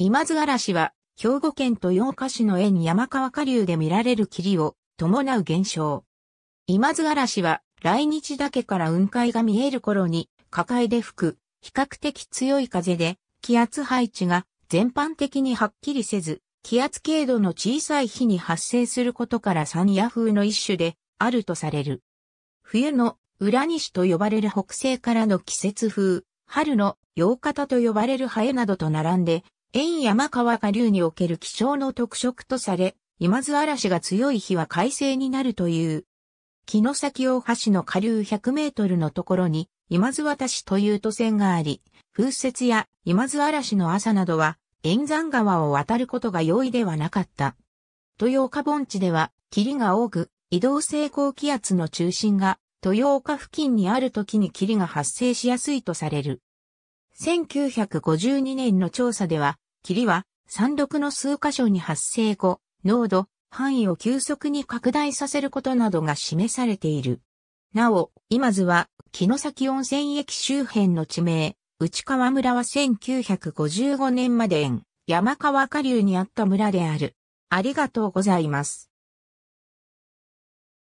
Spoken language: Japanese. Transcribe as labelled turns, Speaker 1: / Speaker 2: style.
Speaker 1: 今津嵐は、兵庫県
Speaker 2: 豊岡市のに、山川下流で見られる霧を伴う現象。今津嵐は、来日岳から雲海が見える頃に、抱えで吹く、比較的強い風で、気圧配置が全般的にはっきりせず、気圧経度の小さい日に発生することから山野風の一種であるとされる。冬の裏西と呼ばれる北西からの季節風、春の洋方と呼ばれるハエなどと並んで、円山川下流における気象の特色とされ、今津嵐が強い日は快晴になるという。木の先大橋の下流100メートルのところに、今津渡しという都線があり、風雪や今津嵐の朝などは、沿山川を渡ることが容易ではなかった。豊岡盆地では、霧が多く、移動性高気圧の中心が、豊岡付近にある時に霧が発生しやすいとされる。1952年の調査では、霧は山麓の数箇所に発生後、濃度、範囲を急速に拡大させることなどが示されている。なお、今津は、木の先温泉駅周辺の地名、内川村は1955年まで山川下流にあった村で
Speaker 1: ある。ありがとうございます。